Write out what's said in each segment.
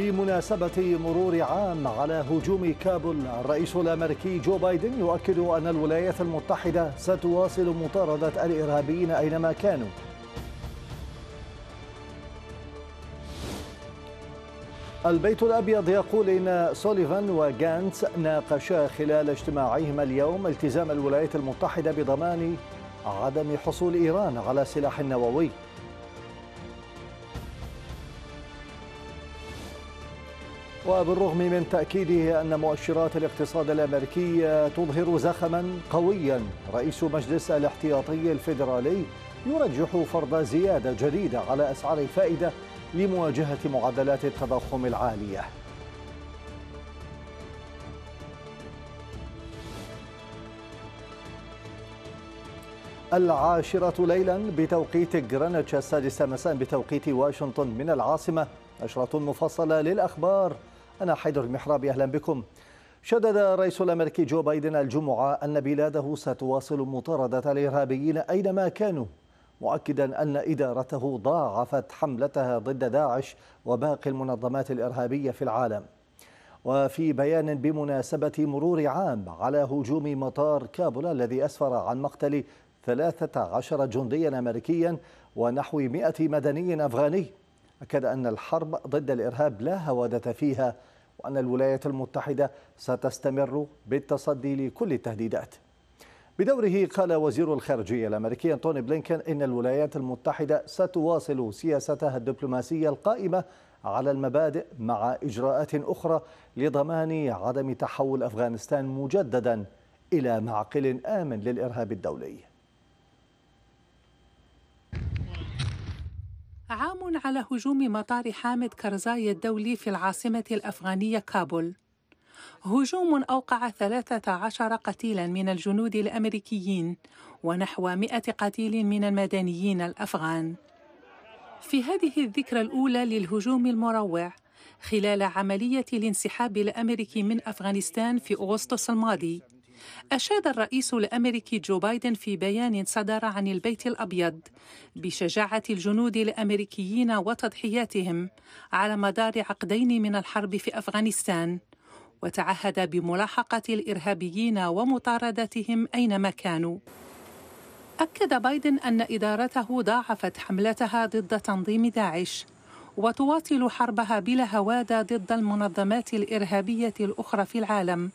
بمناسبة مرور عام على هجوم كابول الرئيس الأمريكي جو بايدن يؤكد أن الولايات المتحدة ستواصل مطاردة الإرهابيين أينما كانوا البيت الأبيض يقول إن سوليفان وغانتس ناقشا خلال اجتماعهما اليوم التزام الولايات المتحدة بضمان عدم حصول إيران على سلاح نووي وبالرغم من تأكيده أن مؤشرات الاقتصاد الأمريكي تظهر زخما قويا رئيس مجلس الاحتياطي الفيدرالي يرجح فرض زيادة جديدة على أسعار الفائدة لمواجهة معدلات التضخم العالية العاشرة ليلا بتوقيت جرينتش السادسة مساء بتوقيت واشنطن من العاصمة نشرة مفصلة للأخبار أنا حيدر المحرابي أهلا بكم شدد الرئيس الأمريكي جو بايدن الجمعة أن بلاده ستواصل مطاردة الإرهابيين أينما كانوا مؤكدا أن إدارته ضاعفت حملتها ضد داعش وباقي المنظمات الإرهابية في العالم وفي بيان بمناسبة مرور عام على هجوم مطار كابولا الذي أسفر عن مقتل 13 جنديا أمريكيا ونحو 100 مدني أفغاني أكد أن الحرب ضد الإرهاب لا هوادة فيها وأن الولايات المتحدة ستستمر بالتصدي لكل التهديدات بدوره قال وزير الخارجية الأمريكي أنتوني بلينكن إن الولايات المتحدة ستواصل سياستها الدبلوماسية القائمة على المبادئ مع إجراءات أخرى لضمان عدم تحول أفغانستان مجددا إلى معقل آمن للإرهاب الدولي عام على هجوم مطار حامد كرزاي الدولي في العاصمة الأفغانية كابول هجوم أوقع 13 قتيلا من الجنود الأمريكيين ونحو 100 قتيل من المدنيين الأفغان في هذه الذكرى الأولى للهجوم المروع خلال عملية الانسحاب الأمريكي من أفغانستان في أغسطس الماضي أشاد الرئيس الأمريكي جو بايدن في بيان صدر عن البيت الأبيض بشجاعة الجنود الأمريكيين وتضحياتهم على مدار عقدين من الحرب في أفغانستان وتعهد بملاحقة الإرهابيين ومطاردتهم أينما كانوا أكد بايدن أن إدارته ضاعفت حملتها ضد تنظيم داعش وتواصل حربها بلا هوادة ضد المنظمات الإرهابية الأخرى في العالم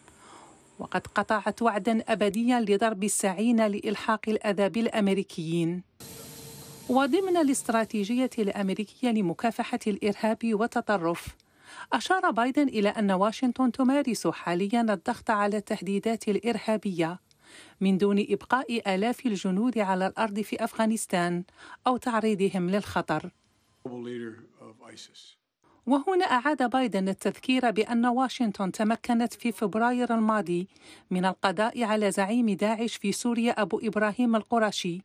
وقد قطعت وعدا أبديا لضرب السعين لإلحاق الأذى بالأمريكيين وضمن الاستراتيجية الأمريكية لمكافحة الإرهاب والتطرف أشار بايدن إلى أن واشنطن تمارس حاليا الضغط على التهديدات الإرهابية من دون إبقاء آلاف الجنود على الأرض في أفغانستان أو تعريضهم للخطر. وهنا أعاد بايدن التذكير بأن واشنطن تمكنت في فبراير الماضي من القضاء على زعيم داعش في سوريا أبو إبراهيم القرشي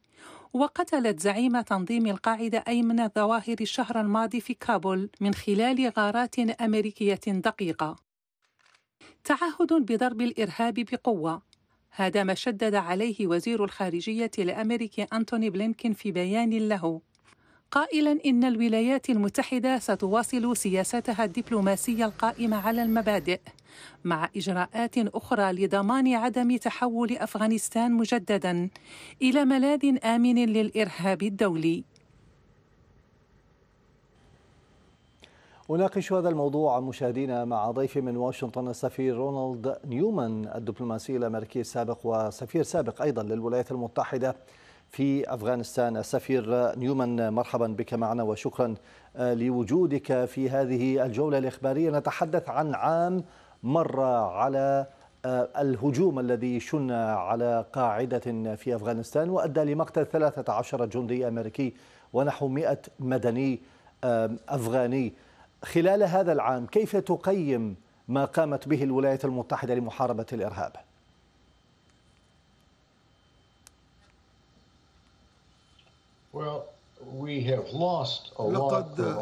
وقتلت زعيم تنظيم القاعدة أيمن الظواهر الشهر الماضي في كابول من خلال غارات أمريكية دقيقة تعهد بضرب الإرهاب بقوة هذا ما شدد عليه وزير الخارجية الأمريكي أنتوني بلينكين في بيان له قائلا إن الولايات المتحدة ستواصل سياستها الدبلوماسية القائمة على المبادئ مع إجراءات أخرى لضمان عدم تحول أفغانستان مجددا إلى ملاذ آمن للإرهاب الدولي أناقش هذا الموضوع مشاهدينا مع ضيفي من واشنطن السفير رونالد نيومان الدبلوماسي الأمريكي السابق وسفير سابق أيضا للولايات المتحدة في أفغانستان السفير نيومان مرحبا بك معنا وشكرا آه، لوجودك في هذه الجولة الإخبارية نتحدث عن عام مر على آه، الهجوم الذي شن على قاعدة في أفغانستان وأدى لمقتل 13 جندي أمريكي ونحو 100 مدني أفغاني خلال هذا العام كيف تقيم ما قامت به الولايات المتحدة لمحاربة الإرهاب؟ لقد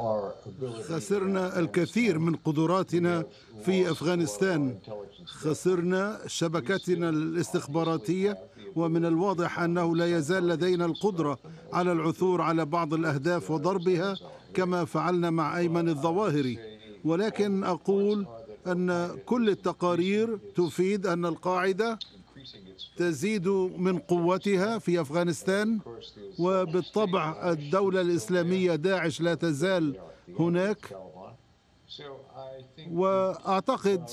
خسرنا الكثير من قدراتنا في افغانستان خسرنا شبكتنا الاستخباراتيه ومن الواضح انه لا يزال لدينا القدره على العثور على بعض الاهداف وضربها كما فعلنا مع ايمن الظواهري ولكن اقول ان كل التقارير تفيد ان القاعده تزيد من قوتها في أفغانستان وبالطبع الدولة الإسلامية داعش لا تزال هناك واعتقد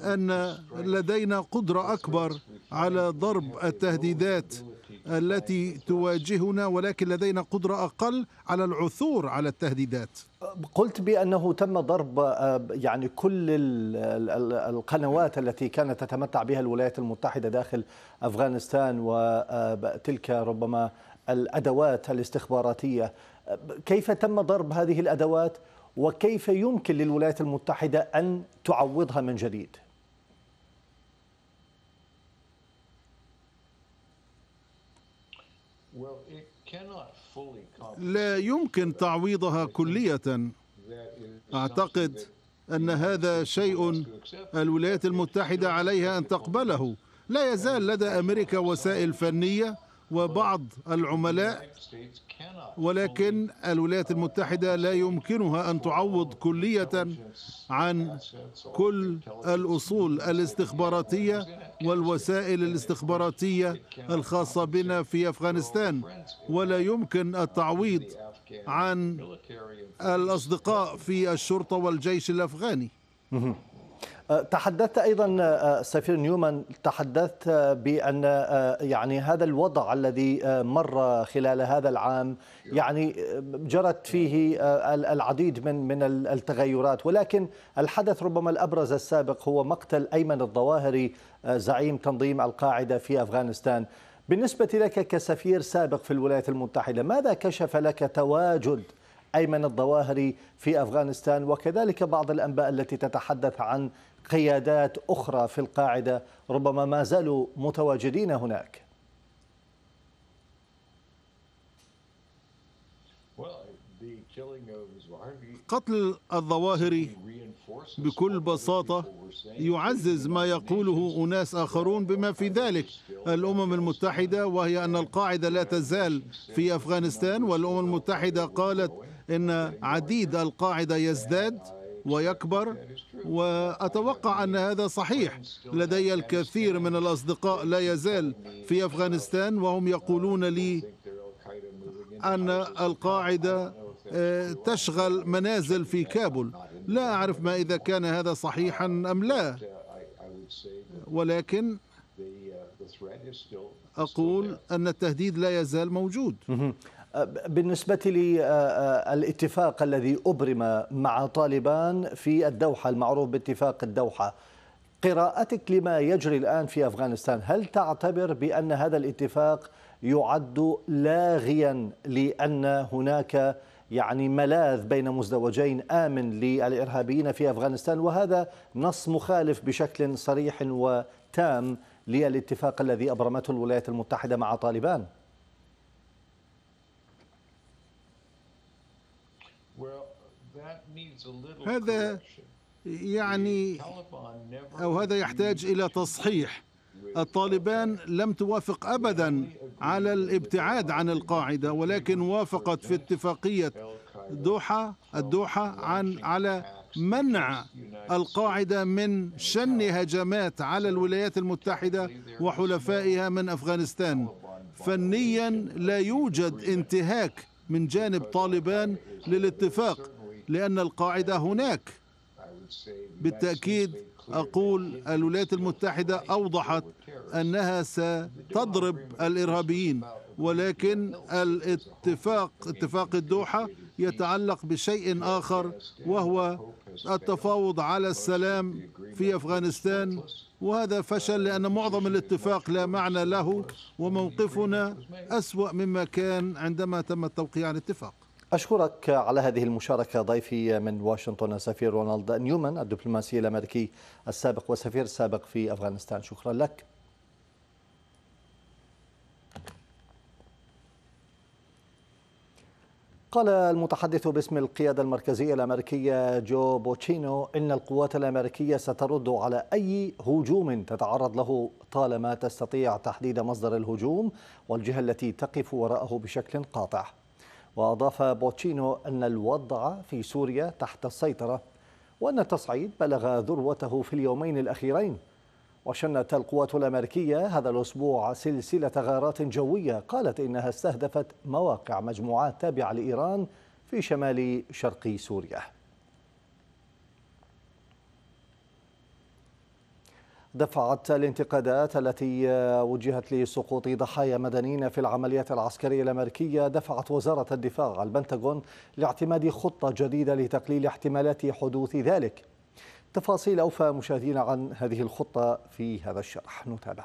ان لدينا قدره اكبر على ضرب التهديدات التي تواجهنا ولكن لدينا قدرة أقل على العثور على التهديدات قلت بأنه تم ضرب آه، يعني كل القنوات التي كانت تتمتع بها الولايات المتحدة داخل أفغانستان وتلك آه، ربما الأدوات الاستخباراتية كيف تم ضرب هذه الأدوات وكيف يمكن للولايات المتحدة أن تعوضها من جديد؟ لا يمكن تعويضها كلية أعتقد أن هذا شيء الولايات المتحدة عليها أن تقبله لا يزال لدى أمريكا وسائل فنية وبعض العملاء ولكن الولايات المتحدة لا يمكنها أن تعوض كلية عن كل الأصول الاستخباراتية والوسائل الاستخباراتية الخاصة بنا في أفغانستان ولا يمكن التعويض عن الأصدقاء في الشرطة والجيش الأفغاني أه، تحدثت ايضا أه، سفير نيومان تحدثت أه، بان يعني هذا الوضع الذي مر خلال هذا العام يعني جرت فيه العديد من من التغيرات ولكن الحدث ربما الابرز السابق هو مقتل ايمن الظواهري زعيم تنظيم القاعده في افغانستان بالنسبه لك كسفير سابق في الولايات المتحده ماذا كشف لك تواجد أيمن الظواهري في أفغانستان وكذلك بعض الأنباء التي تتحدث عن قيادات أخرى في القاعدة ربما ما زالوا متواجدين هناك قتل الظواهري بكل بساطة يعزز ما يقوله أناس آخرون بما في ذلك الأمم المتحدة وهي أن القاعدة لا تزال في أفغانستان والأمم المتحدة قالت إن عديد القاعدة يزداد ويكبر وأتوقع أن هذا صحيح لدي الكثير من الأصدقاء لا يزال في أفغانستان وهم يقولون لي أن القاعدة آه، تشغل منازل في كابول لا أعرف ما إذا كان هذا صحيحا أم لا ولكن أقول أن التهديد لا يزال موجود أه، بالنسبة للاتفاق أه، أه، الذي أبرم مع طالبان في الدوحة المعروف باتفاق الدوحة قراءتك لما يجري الآن في أفغانستان هل تعتبر بأن هذا الاتفاق يعد لاغيا لأن هناك يعني ملاذ بين مزدوجين آمن للإرهابيين في أفغانستان وهذا نص مخالف بشكل صريح وتام للاتفاق الذي أبرمته الولايات المتحدة مع طالبان؟ هذا يعني أو هذا يحتاج إلى تصحيح الطالبان لم توافق ابدا على الابتعاد عن القاعده ولكن وافقت في اتفاقيه دوحه الدوحه عن على منع القاعده من شن هجمات على الولايات المتحده وحلفائها من افغانستان فنيا لا يوجد انتهاك من جانب طالبان للاتفاق لان القاعده هناك بالتاكيد اقول الولايات المتحده اوضحت انها ستضرب الارهابيين ولكن الاتفاق اتفاق الدوحه يتعلق بشيء آخر وهو التفاوض على السلام في أفغانستان وهذا فشل لأن معظم الاتفاق لا معنى له وموقفنا أسوأ مما كان عندما تم التوقيع عن الاتفاق أشكرك على هذه المشاركة ضيفي من واشنطن السفير رونالد نيومان الدبلوماسي الأمريكي السابق والسفير السابق في أفغانستان شكرا لك قال المتحدث باسم القيادة المركزية الأمريكية جو بوتشينو إن القوات الأمريكية سترد على أي هجوم تتعرض له طالما تستطيع تحديد مصدر الهجوم والجهة التي تقف وراءه بشكل قاطع وأضاف بوتشينو أن الوضع في سوريا تحت السيطرة وأن التصعيد بلغ ذروته في اليومين الأخيرين وشنت القوات الأمريكية هذا الأسبوع سلسلة غارات جوية قالت إنها استهدفت مواقع مجموعات تابعة لإيران في شمال شرق سوريا دفعت الانتقادات التي وجهت لسقوط ضحايا مدنيين في العمليات العسكرية الأمريكية دفعت وزارة الدفاع البنتاغون لاعتماد خطة جديدة لتقليل احتمالات حدوث ذلك تفاصيل أوفى مشاهدينا عن هذه الخطة في هذا الشرح نتابع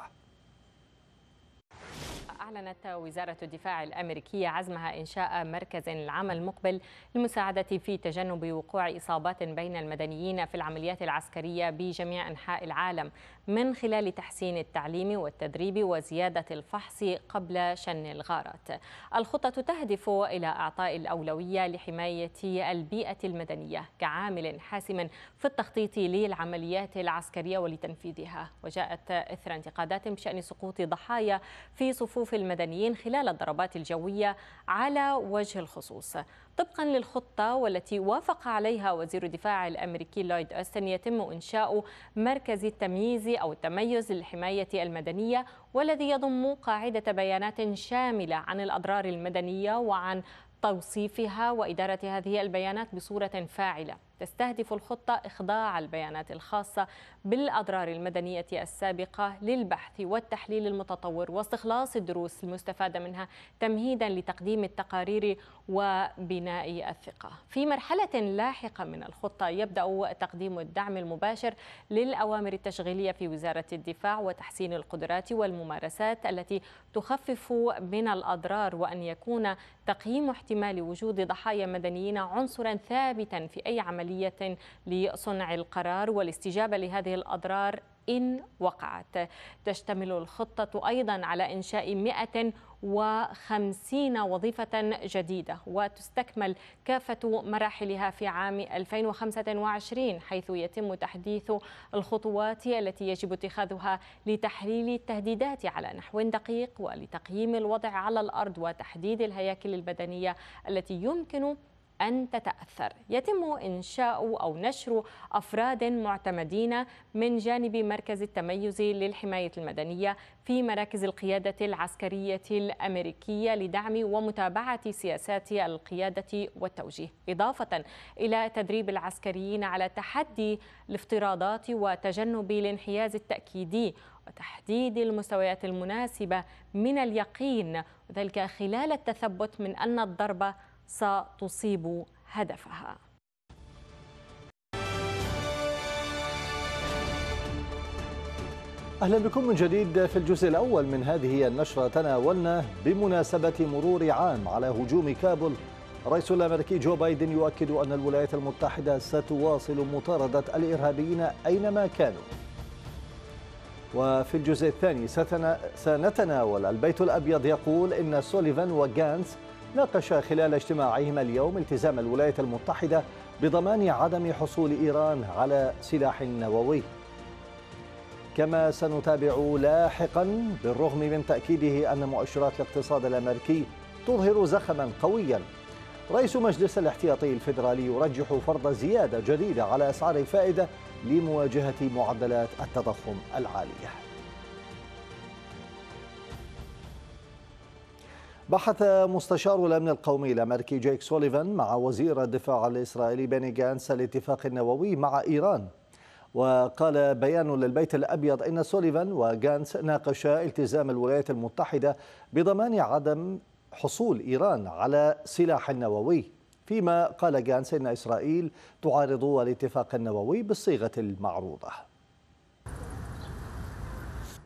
أعلنت وزارة الدفاع الأمريكية عزمها إنشاء مركز العام المقبل للمساعدة في تجنب وقوع إصابات بين المدنيين في العمليات العسكرية بجميع أنحاء العالم من خلال تحسين التعليم والتدريب وزيادة الفحص قبل شن الغارات الخطة تهدف إلى إعطاء الأولوية لحماية البيئة المدنية كعامل حاسم في التخطيط للعمليات العسكرية ولتنفيذها وجاءت إثر انتقادات بشأن سقوط ضحايا في صفوف المدنيين خلال الضربات الجوية على وجه الخصوص طبقا للخطة والتي وافق عليها وزير الدفاع الأمريكي لويد أوستن يتم إنشاء مركز التمييز التمييز أو التميز للحماية المدنية والذي يضم قاعدة بيانات شاملة عن الأضرار المدنية وعن توصيفها وإدارة هذه البيانات بصورة فاعلة تستهدف الخطة إخضاع البيانات الخاصة بالأضرار المدنية السابقة للبحث والتحليل المتطور واستخلاص الدروس المستفادة منها تمهيدا لتقديم التقارير وبناء الثقة في مرحلة لاحقة من الخطة يبدأ تقديم الدعم المباشر للأوامر التشغيلية في وزارة الدفاع وتحسين القدرات والممارسات التي تخفف من الأضرار وأن يكون تقييم احتمال وجود ضحايا مدنيين عنصرا ثابتا في أي عملية عملية لصنع القرار والاستجابة لهذه الأضرار إن وقعت تشتمل الخطة أيضا على إنشاء 150 وظيفة جديدة وتستكمل كافة مراحلها في عام 2025 حيث يتم تحديث الخطوات التي يجب اتخاذها لتحليل التهديدات على نحو دقيق ولتقييم الوضع على الأرض وتحديد الهياكل البدنية التي يمكن أن تتأثر يتم إنشاء أو نشر أفراد معتمدين من جانب مركز التميز للحماية المدنية في مراكز القيادة العسكرية الأمريكية لدعم ومتابعة سياسات القيادة والتوجيه إضافة إلى تدريب العسكريين على تحدي الافتراضات وتجنب الانحياز التأكيدي وتحديد المستويات المناسبة من اليقين وذلك خلال التثبت من أن الضربة ستصيب هدفها أهلا بكم من جديد في الجزء الأول من هذه النشرة تناولنا بمناسبة مرور عام على هجوم كابول الرئيس الأمريكي جو بايدن يؤكد أن الولايات المتحدة ستواصل مطاردة الإرهابيين أينما كانوا وفي الجزء الثاني سنتناول البيت الأبيض يقول إن سوليفان وغانس ناقش خلال اجتماعهما اليوم التزام الولايات المتحدة بضمان عدم حصول إيران على سلاح نووي كما سنتابع لاحقا بالرغم من تأكيده أن مؤشرات الاقتصاد الأمريكي تظهر زخما قويا رئيس مجلس الاحتياطي الفيدرالي يرجح فرض زيادة جديدة على أسعار الفائدة لمواجهة معدلات التضخم العالية بحث مستشار الأمن القومي الأمريكي جيك سوليفان مع وزير الدفاع الإسرائيلي بني جانس الاتفاق النووي مع إيران وقال بيان للبيت الأبيض أن سوليفان وجانس ناقشا التزام الولايات المتحدة بضمان عدم حصول إيران على سلاح نووي فيما قال جانس أن إسرائيل تعارض الاتفاق النووي بالصيغة المعروضة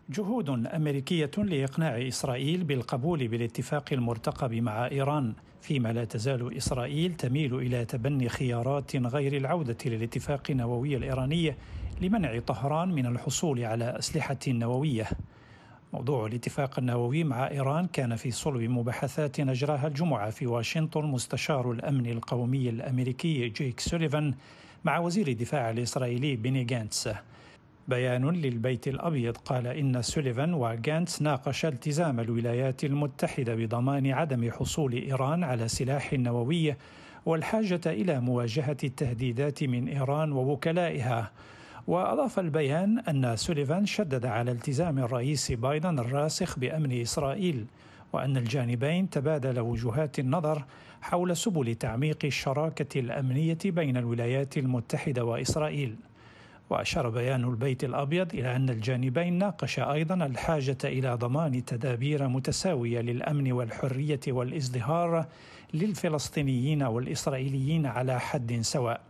جهود امريكيه لاقناع اسرائيل بالقبول بالاتفاق المرتقب مع ايران فيما لا تزال اسرائيل تميل الى تبني خيارات غير العوده للاتفاق النووي الايراني لمنع طهران من الحصول على اسلحه نوويه موضوع الاتفاق النووي مع ايران كان في صلب مباحثات اجراها الجمعه في واشنطن مستشار الامن القومي الامريكي جيك سوليفان مع وزير الدفاع الاسرائيلي بيني جانتس بيان للبيت الأبيض قال إن سوليفان وغانتس ناقش التزام الولايات المتحدة بضمان عدم حصول إيران على سلاح نووي والحاجة إلى مواجهة التهديدات من إيران ووكلائها وأضاف البيان أن سوليفان شدد على التزام الرئيس بايدن الراسخ بأمن إسرائيل وأن الجانبين تبادلا وجهات النظر حول سبل تعميق الشراكة الأمنية بين الولايات المتحدة وإسرائيل وأشار بيان البيت الأبيض إلى أن الجانبين ناقشا أيضا الحاجة إلى ضمان تدابير متساوية للأمن والحرية والازدهار للفلسطينيين والإسرائيليين على حد سواء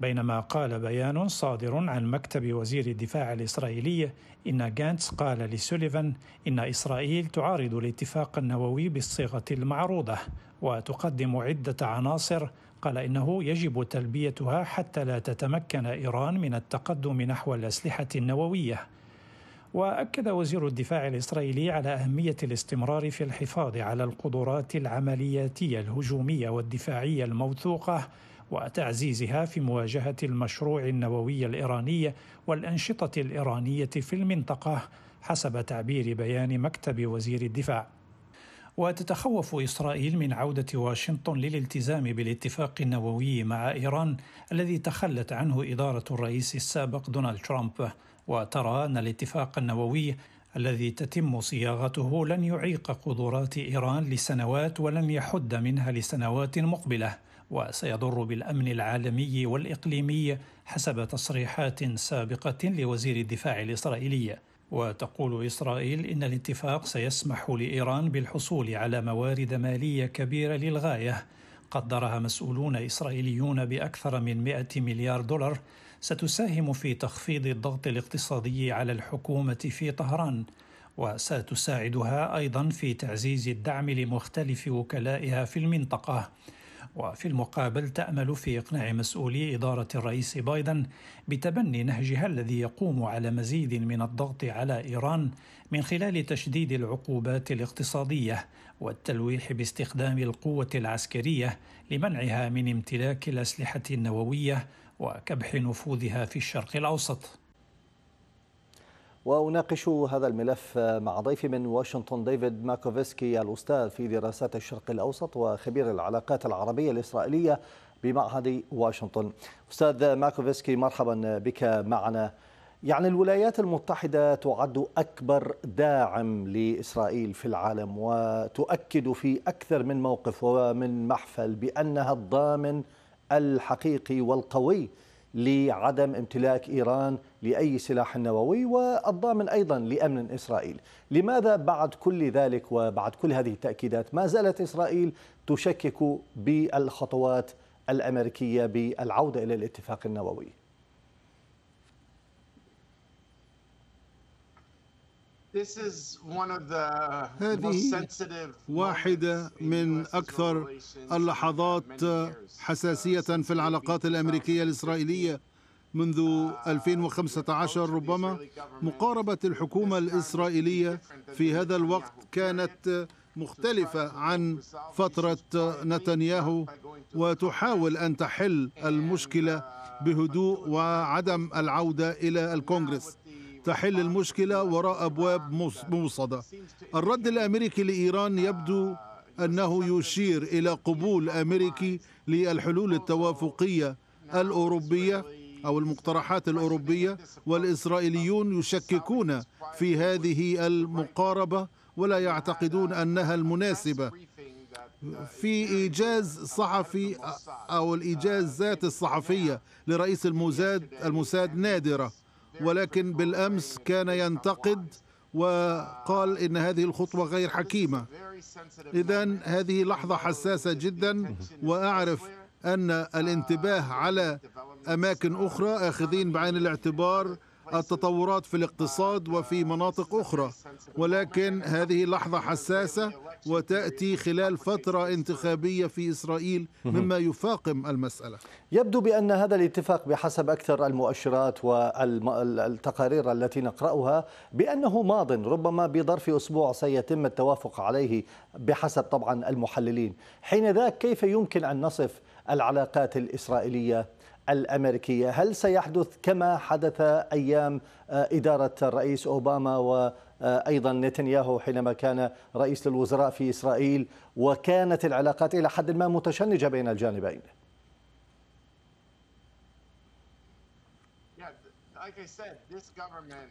بينما قال بيان صادر عن مكتب وزير الدفاع الإسرائيلي إن جانتس قال لسوليفان إن إسرائيل تعارض الاتفاق النووي بالصيغة المعروضة وتقدم عدة عناصر قال إنه يجب تلبيتها حتى لا تتمكن إيران من التقدم نحو الأسلحة النووية واكد وزير الدفاع الاسرائيلي على اهميه الاستمرار في الحفاظ على القدرات العملياتيه الهجوميه والدفاعيه الموثوقه وتعزيزها في مواجهه المشروع النووي الايراني والانشطه الايرانيه في المنطقه حسب تعبير بيان مكتب وزير الدفاع وتتخوف إسرائيل من عودة واشنطن للالتزام بالاتفاق النووي مع إيران الذي تخلت عنه إدارة الرئيس السابق دونالد ترامب وترى أن الاتفاق النووي الذي تتم صياغته لن يعيق قدرات إيران لسنوات ولن يحد منها لسنوات مقبلة وسيضر بالأمن العالمي والإقليمي حسب تصريحات سابقة لوزير الدفاع الإسرائيلي وتقول إسرائيل إن الاتفاق سيسمح لإيران بالحصول على موارد مالية كبيرة للغاية قدرها مسؤولون إسرائيليون بأكثر من 100 مليار دولار ستساهم في تخفيض الضغط الاقتصادي على الحكومة في طهران وستساعدها أيضا في تعزيز الدعم لمختلف وكلائها في المنطقة وفي المقابل تأمل في إقناع مسؤولي إدارة الرئيس بايدن بتبني نهجها الذي يقوم على مزيد من الضغط على إيران من خلال تشديد العقوبات الاقتصادية والتلويح باستخدام القوة العسكرية لمنعها من امتلاك الأسلحة النووية وكبح نفوذها في الشرق الأوسط. وأناقش هذا الملف مع ضيفي من واشنطن ديفيد ماكوفسكي الأستاذ في دراسات الشرق الأوسط وخبير العلاقات العربية الإسرائيلية بمعهد واشنطن أستاذ ماكوفسكي مرحبا بك معنا يعني الولايات المتحدة تعد أكبر داعم لإسرائيل في العالم وتؤكد في أكثر من موقف ومن محفل بأنها الضامن الحقيقي والقوي لعدم امتلاك إيران لأي سلاح نووي والضامن أيضا لأمن إسرائيل لماذا بعد كل ذلك وبعد كل هذه التأكيدات ما زالت إسرائيل تشكك بالخطوات الأمريكية بالعودة إلى الاتفاق النووي هذه واحدة من أكثر اللحظات حساسية في العلاقات الأمريكية الإسرائيلية منذ 2015 uh, ربما مقاربة الحكومة الإسرائيلية في هذا الوقت كانت مختلفة عن فترة نتنياهو وتحاول أن تحل المشكلة uh, بهدوء وعدم العودة إلى الكونغرس تحل المشكلة وراء أبواب موصدة الرد الأمريكي لإيران يبدو أنه يشير إلى قبول أمريكي للحلول التوافقية الأوروبية أو المقترحات الأوروبية والإسرائيليون يشككون في هذه المقاربة ولا يعتقدون أنها المناسبة في إيجاز صحفي أو الإيجازات الصحفية لرئيس الموساد الموساد نادرة ولكن بالامس كان ينتقد وقال ان هذه الخطوه غير حكيمه اذا هذه لحظه حساسه جدا واعرف ان الانتباه على اماكن اخرى اخذين بعين الاعتبار التطورات في الاقتصاد وفي مناطق اخرى ولكن هذه لحظه حساسه وتأتي خلال فترة انتخابية في إسرائيل مما يفاقم المسألة يبدو بأن هذا الاتفاق بحسب أكثر المؤشرات والتقارير التي نقرأها بأنه ماض ربما بظرف أسبوع سيتم التوافق عليه بحسب طبعا المحللين حين ذاك كيف يمكن أن نصف العلاقات الإسرائيلية الأمريكية هل سيحدث كما حدث أيام آه، إدارة الرئيس أوباما آه، أيضا نتنياهو حينما كان رئيس للوزراء في إسرائيل وكانت العلاقات إلى حد ما متشنجة بين الجانبين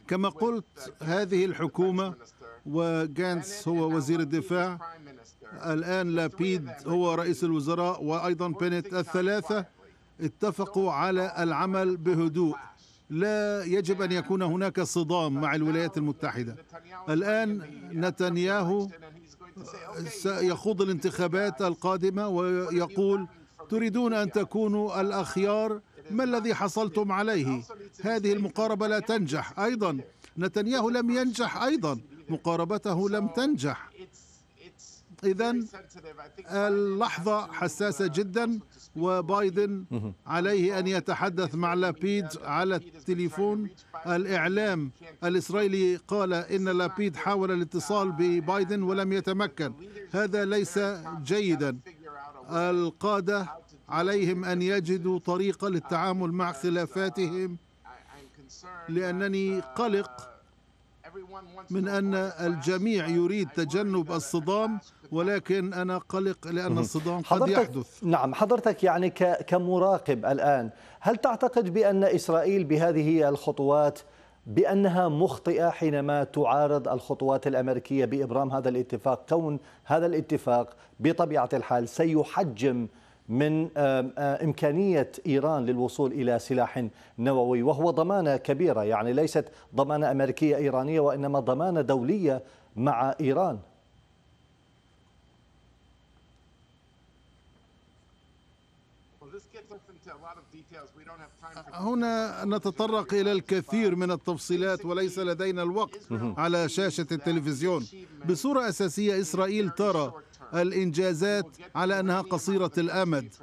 كما قلت هذه الحكومة وجانس هو وزير الدفاع الآن لابيد هو رئيس الوزراء وأيضا بينت الثلاثة اتفقوا على العمل بهدوء لا يجب أن يكون هناك صدام مع الولايات المتحدة الآن نتنياهو سيخوض الانتخابات القادمة ويقول تريدون أن تكونوا الأخيار ما الذي حصلتم عليه هذه المقاربة لا تنجح أيضا نتنياهو لم ينجح أيضا مقاربته لم تنجح إذا اللحظة حساسة جدا وبايدن عليه أن يتحدث مع لابيد على التليفون الإعلام الإسرائيلي قال إن لابيد حاول الاتصال ببايدن ولم يتمكن هذا ليس جيدا القادة عليهم أن يجدوا طريقة للتعامل مع خلافاتهم لأنني قلق من أن الجميع يريد تجنب الصدام ولكن أنا قلق لأن الصدام قد يحدث نعم حضرتك يعني كمراقب الآن هل تعتقد بأن إسرائيل بهذه الخطوات بأنها مخطئة حينما تعارض الخطوات الأمريكية بإبرام هذا الاتفاق كون هذا الاتفاق بطبيعة الحال سيحجم من إمكانية إيران للوصول إلى سلاح نووي وهو ضمانة كبيرة يعني ليست ضمانة أمريكية إيرانية وإنما ضمانة دولية مع إيران هنا نتطرق إلى الكثير من التفصيلات وليس لدينا الوقت على شاشة التلفزيون بصورة أساسية إسرائيل ترى الإنجازات على أنها قصيرة الأمد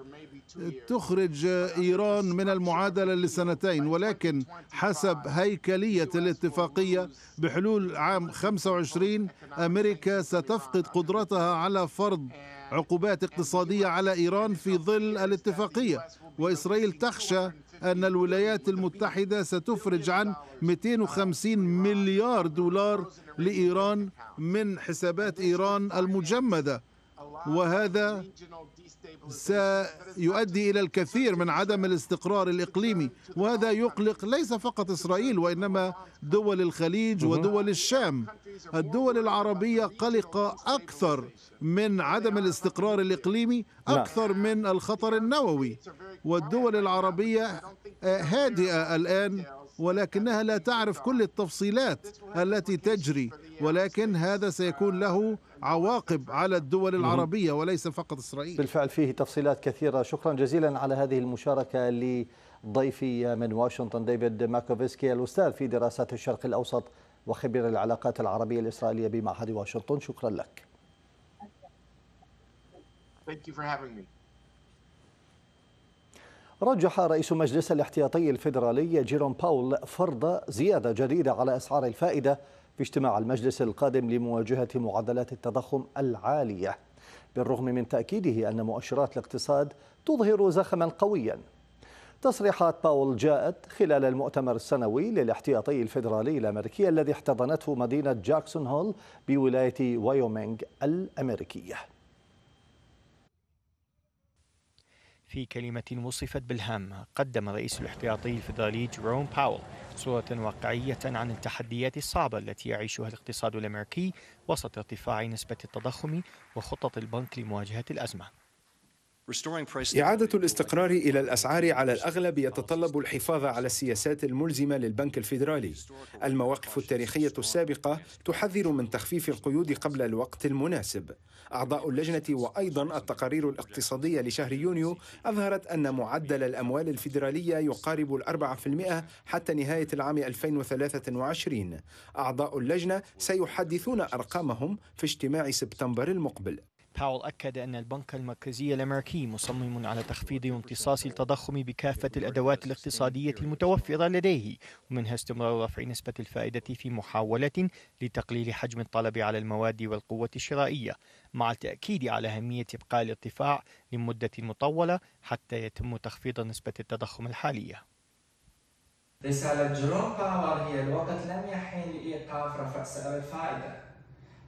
تخرج إيران من المعادلة لسنتين ولكن حسب هيكلية الاتفاقية بحلول عام 25 أمريكا ستفقد قدرتها على فرض عقوبات اقتصادية على إيران في ظل الاتفاقية وإسرائيل تخشى أن الولايات المتحدة ستفرج عن 250 مليار دولار لإيران من حسابات إيران المجمدة وهذا سيؤدي الى الكثير من عدم الاستقرار الاقليمي وهذا يقلق ليس فقط اسرائيل وانما دول الخليج ودول الشام الدول العربيه قلقه اكثر من عدم الاستقرار الاقليمي اكثر من الخطر النووي والدول العربيه هادئه الان ولكنها لا تعرف كل التفصيلات التي تجري ولكن هذا سيكون له عواقب على الدول العربية وليس فقط إسرائيل بالفعل فيه تفصيلات كثيرة شكرا جزيلا على هذه المشاركة لضيفي من واشنطن ديفيد ماكوفسكي الأستاذ في دراسات الشرق الأوسط وخبير العلاقات العربية الإسرائيلية بمعهد واشنطن شكرا لك Thank you for having me. رجح رئيس مجلس الاحتياطي الفيدرالي جيروم باول فرض زيادة جديدة على أسعار الفائدة في اجتماع المجلس القادم لمواجهة معدلات التضخم العالية بالرغم من تأكيده أن مؤشرات الاقتصاد تظهر زخما قويا تصريحات باول جاءت خلال المؤتمر السنوي للاحتياطي الفيدرالي الأمريكي الذي احتضنته مدينة جاكسون هول بولاية وايومينغ الأمريكية في كلمة وصفت بالهامة قدم رئيس الاحتياطي الفيدرالي جيروم باول صورة واقعية عن التحديات الصعبة التي يعيشها الاقتصاد الأمريكي وسط ارتفاع نسبة التضخم وخطط البنك لمواجهة الأزمة إعادة الاستقرار إلى الأسعار على الأغلب يتطلب الحفاظ على السياسات الملزمة للبنك الفيدرالي. المواقف التاريخية السابقة تحذر من تخفيف القيود قبل الوقت المناسب. أعضاء اللجنة وأيضا التقارير الاقتصادية لشهر يونيو أظهرت أن معدل الأموال الفيدرالية يقارب الأربعة في المئة حتى نهاية العام 2023 أعضاء اللجنة سيحدثون أرقامهم في اجتماع سبتمبر المقبل باول أكد أن البنك المركزي الأمريكي مصمم على تخفيض وامتصاص التضخم بكافة الأدوات الاقتصادية المتوفرة لديه ومنها استمرار رفع نسبة الفائدة في محاولة لتقليل حجم الطلب على المواد والقوة الشرائية مع التأكيد على أهمية إبقاء الارتفاع لمدة مطولة حتى يتم تخفيض نسبة التضخم الحالية رسالة جروم باور هي الوقت لم يحين لإيقاف رفع سعر الفائدة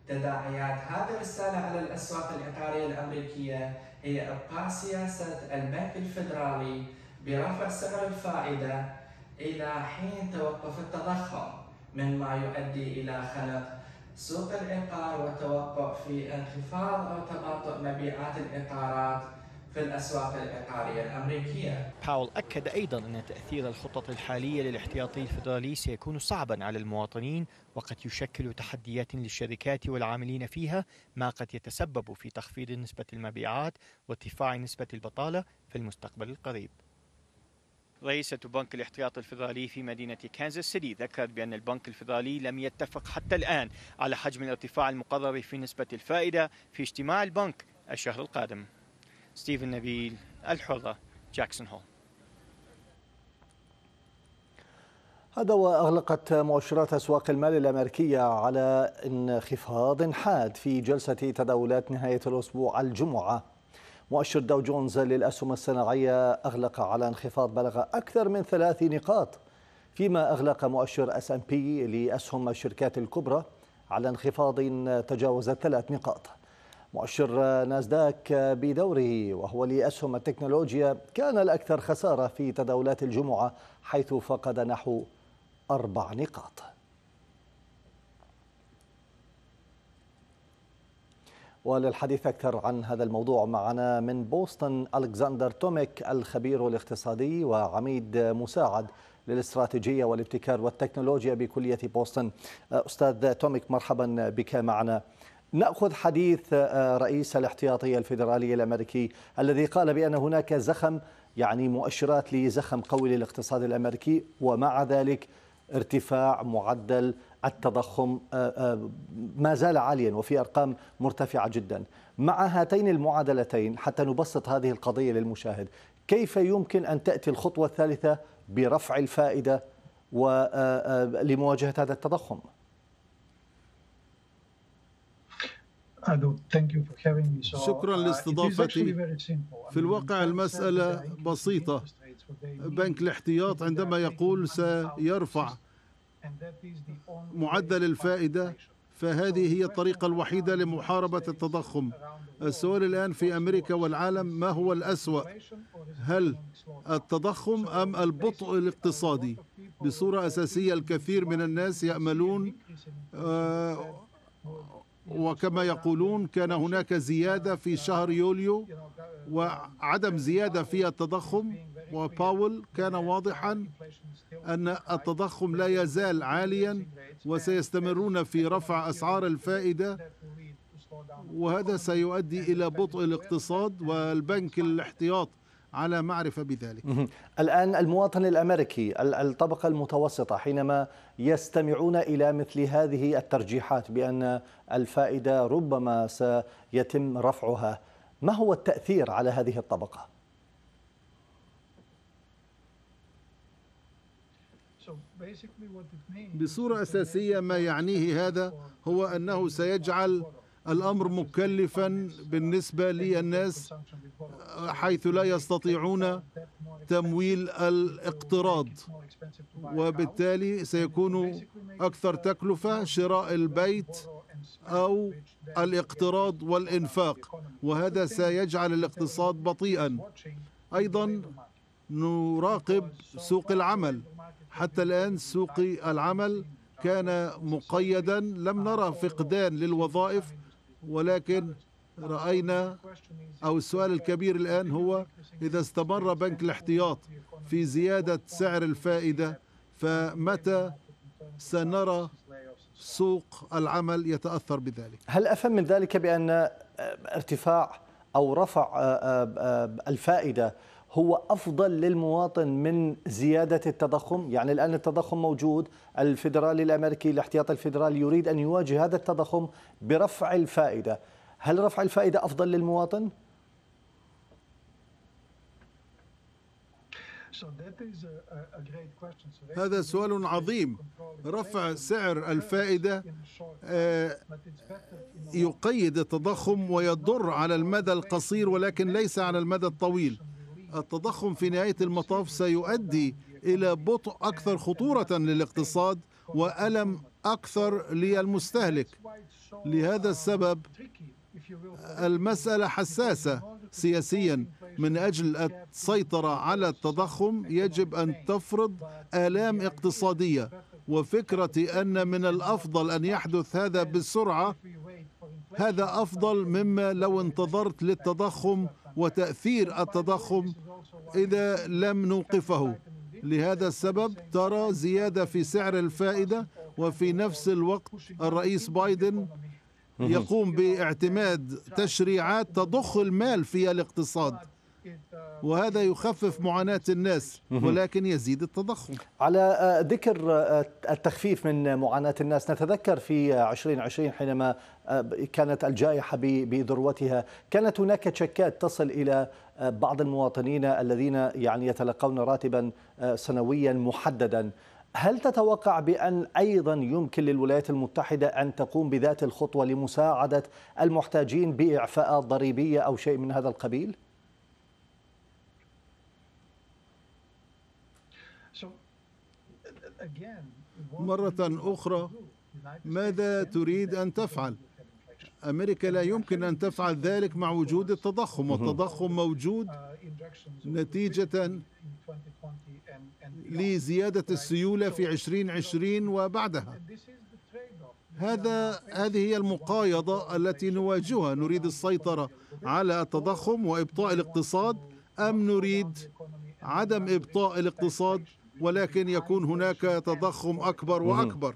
تداعيات هذه الرسالة على الأسواق العقارية الأمريكية هي إبقاء سياسة البنك الفيدرالي برفع سعر الفائدة إلى حين توقف التضخم مما يؤدي إلى خلق سوق العقار وتوقع في انخفاض أو تباطؤ مبيعات العقارات في الأسواق العقارية الأمريكية باول أكد أيضا أن تأثير الخطط الحالية للاحتياطي الفدرالي سيكون صعبا على المواطنين وقد يشكل تحديات للشركات والعاملين فيها ما قد يتسبب في تخفيض نسبة المبيعات وارتفاع نسبة البطالة في المستقبل القريب رئيسة بنك الاحتياط الفيدرالي في مدينة كانزاس سيتي ذكرت بأن البنك الفيدرالي لم يتفق حتى الآن على حجم الارتفاع المقرر في نسبة الفائدة في اجتماع البنك الشهر القادم ستيفن نبيل الحرة جاكسون هول هذا وأغلقت مؤشرات أسواق المال الأمريكية على انخفاض حاد في جلسة تداولات نهاية الأسبوع الجمعة مؤشر داو جونز للأسهم الصناعية أغلق على انخفاض بلغ أكثر من ثلاث نقاط فيما أغلق مؤشر اس ام بي لأسهم الشركات الكبرى على انخفاض تجاوز ثلاث نقاط مؤشر ناسداك بدوره وهو لأسهم التكنولوجيا كان الأكثر خسارة في تداولات الجمعة حيث فقد نحو أربع نقاط وللحديث أكثر عن هذا الموضوع معنا من بوسطن ألكسندر توميك الخبير الاقتصادي وعميد مساعد للاستراتيجية والابتكار والتكنولوجيا بكلية بوسطن أستاذ توميك مرحبا بك معنا ناخذ حديث آه، رئيس الاحتياطي الفيدرالي الامريكي الذي قال بان هناك زخم يعني مؤشرات لزخم قوي للاقتصاد الامريكي ومع ذلك ارتفاع معدل التضخم آه، آه، ما زال عاليا وفي ارقام مرتفعه جدا. مع هاتين المعادلتين حتى نبسط هذه القضيه للمشاهد، كيف يمكن ان تاتي الخطوه الثالثه برفع الفائده ولمواجهه هذا التضخم؟ شكرا uh, لاستضافتي في الواقع المسألة بسيطة بنك الاحتياط عندما يقول سيرفع معدل الفائدة فهذه هي الطريقة الوحيدة لمحاربة التضخم السؤال الآن في أمريكا والعالم ما هو الأسوأ هل التضخم أم البطء الاقتصادي بصورة أساسية الكثير من الناس يأملون وكما يقولون كان هناك زيادة في شهر يوليو وعدم زيادة في التضخم وباول كان واضحا أن التضخم لا يزال عاليا وسيستمرون في رفع أسعار الفائدة وهذا سيؤدي إلى بطء الاقتصاد والبنك الاحتياط على معرفة بذلك الآن المواطن الأمريكي الطبقة المتوسطة حينما يستمعون إلى مثل هذه الترجيحات بأن الفائدة ربما سيتم رفعها ما هو التأثير على هذه الطبقة؟ بصورة أساسية ما يعنيه هذا هو أنه سيجعل الأمر مكلفا بالنسبة للناس حيث لا يستطيعون تمويل الاقتراض وبالتالي سيكون أكثر تكلفة شراء البيت أو الاقتراض والإنفاق وهذا سيجعل الاقتصاد بطيئا أيضا نراقب سوق العمل حتى الآن سوق العمل كان مقيدا لم نرى فقدان للوظائف ولكن رأينا أو السؤال الكبير الآن هو إذا استمر بنك الاحتياط في زيادة سعر الفائدة فمتى سنرى سوق العمل يتأثر بذلك هل أفهم من ذلك بأن ارتفاع أو رفع آه، آه، آه، الفائدة هو أفضل للمواطن من زيادة التضخم يعني الآن التضخم موجود الفيدرالي الأمريكي الاحتياطي الفيدرالي يريد أن يواجه هذا التضخم برفع الفائدة هل رفع الفائدة أفضل للمواطن؟ هذا سؤال عظيم رفع سعر الفائدة آه، يقيد التضخم ويضر على المدى القصير ولكن ليس على المدى الطويل التضخم في نهاية المطاف سيؤدي إلى بطء أكثر خطورة للاقتصاد وألم أكثر للمستهلك لهذا السبب المسألة حساسة سياسيا من أجل السيطرة على التضخم يجب أن تفرض آلام اقتصادية وفكرة أن من الأفضل أن يحدث هذا بسرعة هذا أفضل مما لو انتظرت للتضخم وتأثير التضخم إذا لم نوقفه لهذا السبب ترى زيادة في سعر الفائدة وفي نفس الوقت الرئيس بايدن يقوم باعتماد تشريعات تضخ المال في الاقتصاد وهذا يخفف معاناة الناس ولكن يزيد التضخم على آه، ذكر آه، التخفيف من معاناة الناس نتذكر في 2020 آه، حينما كانت الجائحة بذروتها كانت هناك تشيكات تصل إلى بعض المواطنين الذين يعني يتلقون راتبا سنويا محددا هل تتوقع بأن أيضا يمكن للولايات المتحدة أن تقوم بذات الخطوة لمساعدة المحتاجين بإعفاءات ضريبية أو شيء من هذا القبيل؟ مرة أخرى ماذا تريد أن تفعل؟ أمريكا لا يمكن أن تفعل ذلك مع وجود التضخم والتضخم uh, موجود نتيجة لزيادة السيولة في 2020 وبعدها هذا هذه هي المقايضة التي نواجهها نريد السيطرة على التضخم وإبطاء الاقتصاد أم نريد عدم إبطاء الاقتصاد ولكن يكون هناك تضخم أكبر وأكبر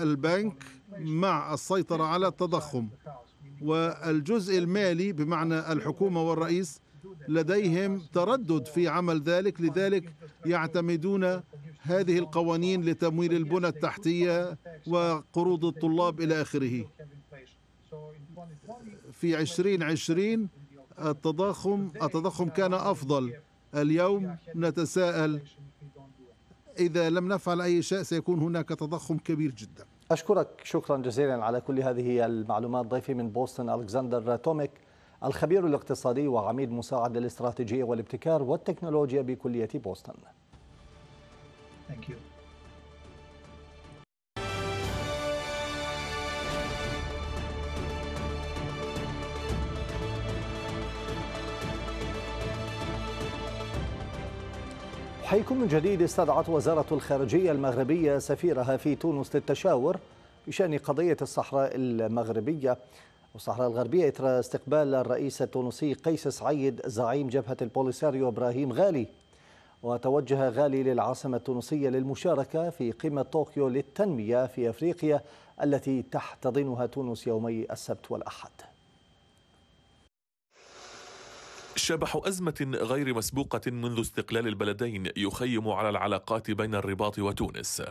البنك مع السيطرة على التضخم والجزء المالي بمعنى الحكومة والرئيس لديهم تردد في عمل ذلك لذلك يعتمدون هذه القوانين لتمويل البنى التحتية وقروض الطلاب إلى آخره في 2020 التضخم التضخم كان أفضل اليوم نتساءل إذا لم نفعل أي شيء سيكون هناك تضخم كبير جدا أشكرك شكرا جزيلا على كل هذه المعلومات ضيفي من بوسطن ألكسندر توميك الخبير الاقتصادي وعميد مساعد للاستراتيجية والابتكار والتكنولوجيا بكلية بوسطن Thank you. حيكم من جديد استدعت وزارة الخارجية المغربية سفيرها في تونس للتشاور بشأن قضية الصحراء المغربية والصحراء الغربية إثر استقبال الرئيس التونسي قيس سعيد زعيم جبهة البوليساريو إبراهيم غالي وتوجه غالي للعاصمة التونسية للمشاركة في قمة طوكيو للتنمية في أفريقيا التي تحتضنها تونس يومي السبت والأحد شبح أزمة غير مسبوقة منذ استقلال البلدين يخيم على العلاقات بين الرباط وتونس.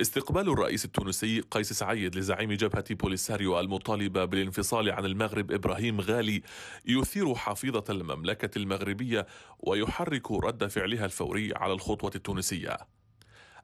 استقبال الرئيس التونسي قيس سعيد لزعيم جبهة بوليساريو المطالبة بالانفصال عن المغرب إبراهيم غالي يثير حفيظة المملكة المغربية ويحرك رد فعلها الفوري على الخطوة التونسية.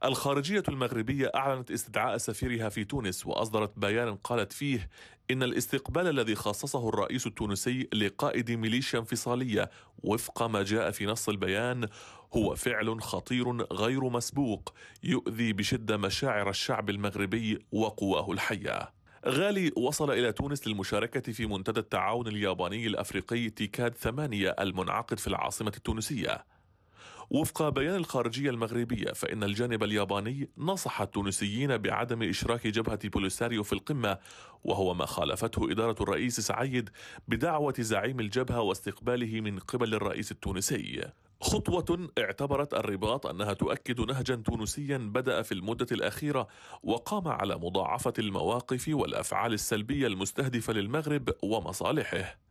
الخارجية المغربية أعلنت استدعاء سفيرها في تونس وأصدرت بيان قالت فيه إن الاستقبال الذي خصصه الرئيس التونسي لقائد ميليشيا انفصالية وفق ما جاء في نص البيان هو فعل خطير غير مسبوق يؤذي بشدة مشاعر الشعب المغربي وقواه الحيه غالي وصل إلى تونس للمشاركة في منتدى التعاون الياباني الأفريقي تيكاد ثمانية المنعقد في العاصمة التونسية وفق بيان الخارجية المغربية فإن الجانب الياباني نصح التونسيين بعدم إشراك جبهة بوليساريو في القمة وهو ما خالفته إدارة الرئيس سعيد بدعوة زعيم الجبهة واستقباله من قبل الرئيس التونسي خطوة اعتبرت الرباط أنها تؤكد نهجا تونسيا بدأ في المدة الأخيرة وقام على مضاعفة المواقف والأفعال السلبية المستهدفة للمغرب ومصالحه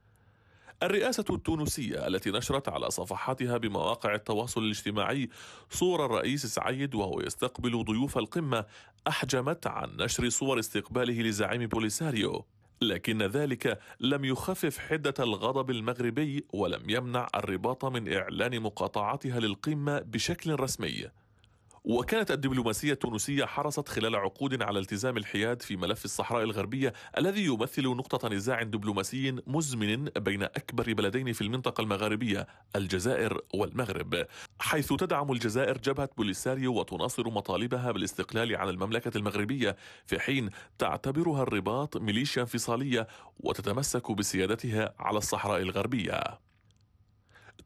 الرئاسة التونسية التي نشرت على صفحاتها بمواقع التواصل الاجتماعي صور الرئيس سعيد وهو يستقبل ضيوف القمة أحجمت عن نشر صور استقباله لزعيم بوليساريو لكن ذلك لم يخفف حدة الغضب المغربي ولم يمنع الرباط من إعلان مقاطعتها للقمة بشكل رسمي وكانت الدبلوماسية التونسية حرصت خلال عقود على التزام الحياد في ملف الصحراء الغربية الذي يمثل نقطة نزاع دبلوماسي مزمن بين أكبر بلدين في المنطقة المغاربية الجزائر والمغرب حيث تدعم الجزائر جبهة بوليساريو وتناصر مطالبها بالاستقلال عن المملكة المغربية في حين تعتبرها الرباط ميليشيا انفصالية وتتمسك بسيادتها على الصحراء الغربية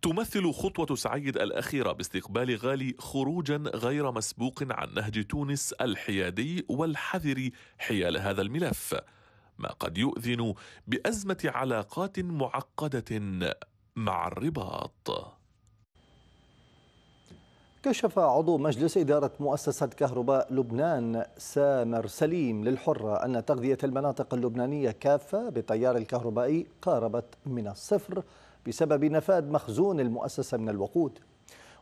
تمثل خطوة سعيد الأخيرة باستقبال غالي خروجا غير مسبوق عن نهج تونس الحيادي والحذر حيال هذا الملف ما قد يؤذن بأزمة علاقات معقدة مع الرباط كشف عضو مجلس إدارة مؤسسة كهرباء لبنان سامر سليم للحرة أن تغذية المناطق اللبنانية كافة بالتيار الكهربائي قاربت من الصفر بسبب نفاد مخزون المؤسسة من الوقود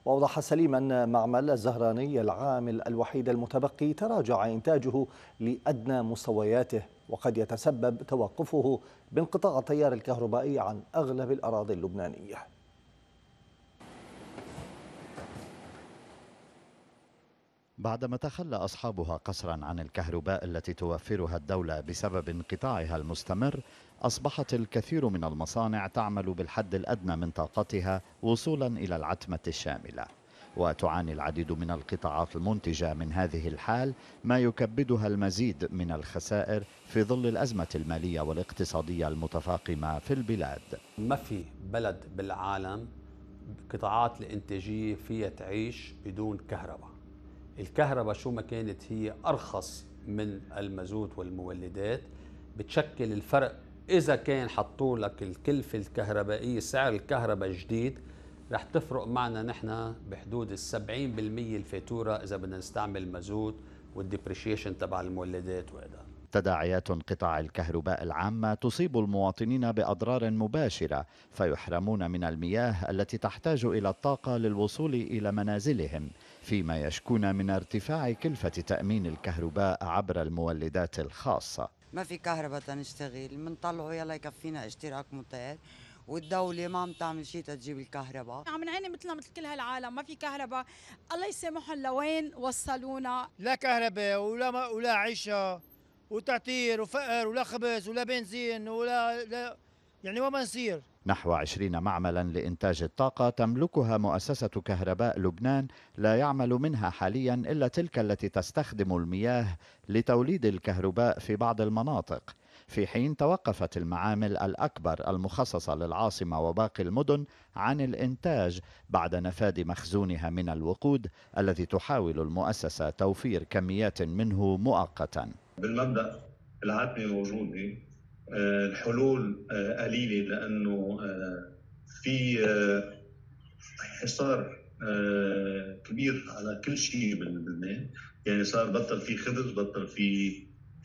وأوضح سليم أن معمل الزهراني العامل الوحيد المتبقي تراجع إنتاجه لأدنى مستوياته وقد يتسبب توقفه بانقطاع التيار الكهربائي عن أغلب الأراضي اللبنانية بعدما تخلى أصحابها قسرا عن الكهرباء التي توفرها الدولة بسبب انقطاعها المستمر أصبحت الكثير من المصانع تعمل بالحد الأدنى من طاقتها وصولا إلى العتمة الشاملة وتعاني العديد من القطاعات المنتجة من هذه الحال ما يكبدها المزيد من الخسائر في ظل الأزمة المالية والاقتصادية المتفاقمة في البلاد ما في بلد بالعالم قطاعات الإنتاجية فيها تعيش بدون كهرباء الكهرباء شو ما كانت هي أرخص من المازوت والمولدات بتشكل الفرق إذا كان حطوا لك الكلفة الكهربائية سعر الكهرباء الجديد رح تفرق معنا نحن بحدود ال 70% الفاتورة إذا بدنا نستعمل مازوت والديبريشيشن تبع المولدات وهذا تداعيات قطاع الكهرباء العامة تصيب المواطنين بأضرار مباشرة فيحرمون من المياه التي تحتاج إلى الطاقة للوصول إلى منازلهم فيما يشكون من ارتفاع كلفة تأمين الكهرباء عبر المولدات الخاصة ما في كهرباء تنشتغل منطلعه يلا يكفينا اشتراك مطير والدولة ما عم تعمل شيء تجيب الكهرباء عم نعاني مثلنا مثل كل هالعالم ما في كهرباء الله يسامحهم لوين وصلونا لا كهرباء ولا ما ولا عيشة وتعتير وفقر ولا خبز ولا بنزين ولا لا يعني وما نصير نحو 20 معملا لإنتاج الطاقة تملكها مؤسسة كهرباء لبنان لا يعمل منها حاليا إلا تلك التي تستخدم المياه لتوليد الكهرباء في بعض المناطق في حين توقفت المعامل الأكبر المخصصة للعاصمة وباقي المدن عن الإنتاج بعد نفاد مخزونها من الوقود الذي تحاول المؤسسة توفير كميات منه مؤقتا بالمبدأ العتمة موجودة آه، الحلول آه، قليله لانه آه، في حصار كبير على كل شيء باللبنان يعني صار بطل في خبز بطل في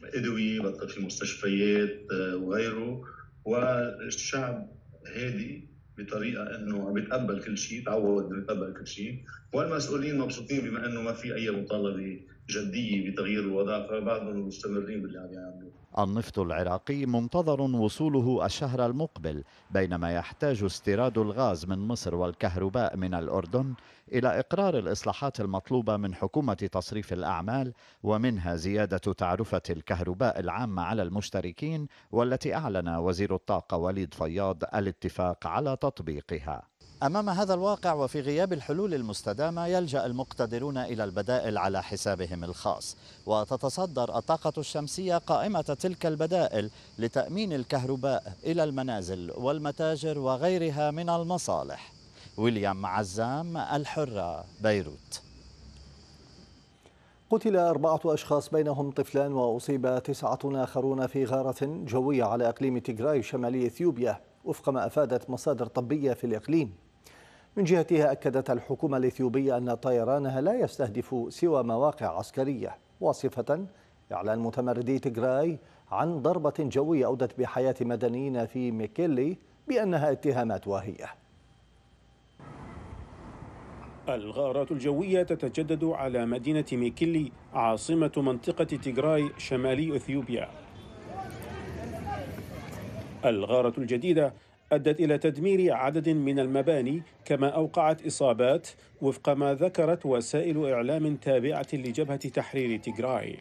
ادويه بطل في مستشفيات وغيره والشعب هادي بطريقه انه عم يتقبل كل شيء تعود انه يتقبل كل شيء والمسؤولين مبسوطين بما انه ما في اي مطالبه جديه بتغيير الوضع فبعضهم مستمرين باللي عم يعملوه يعني. النفط العراقي منتظر وصوله الشهر المقبل بينما يحتاج استيراد الغاز من مصر والكهرباء من الاردن الى اقرار الاصلاحات المطلوبه من حكومه تصريف الاعمال ومنها زياده تعرفه الكهرباء العامه على المشتركين والتي اعلن وزير الطاقه وليد فياض الاتفاق على تطبيقها أمام هذا الواقع وفي غياب الحلول المستدامة يلجأ المقتدرون إلى البدائل على حسابهم الخاص وتتصدر الطاقة الشمسية قائمة تلك البدائل لتأمين الكهرباء إلى المنازل والمتاجر وغيرها من المصالح ويليام عزام الحرة بيروت قتل أربعة أشخاص بينهم طفلان وأصيب تسعة آخرون في غارة جوية على إقليم تيغراي شمالي إثيوبيا وفق ما أفادت مصادر طبية في الإقليم من جهتها أكدت الحكومة الإثيوبية أن طيرانها لا يستهدف سوى مواقع عسكرية واصفة إعلان متمردي تجراي عن ضربة جوية أودت بحياة مدنيين في ميكيلي بأنها اتهامات واهية الغارات الجوية تتجدد على مدينة ميكيلي عاصمة منطقة تجراي شمالي أثيوبيا الغارة الجديدة أدت إلى تدمير عدد من المباني كما أوقعت إصابات وفق ما ذكرت وسائل إعلام تابعة لجبهة تحرير تيغراي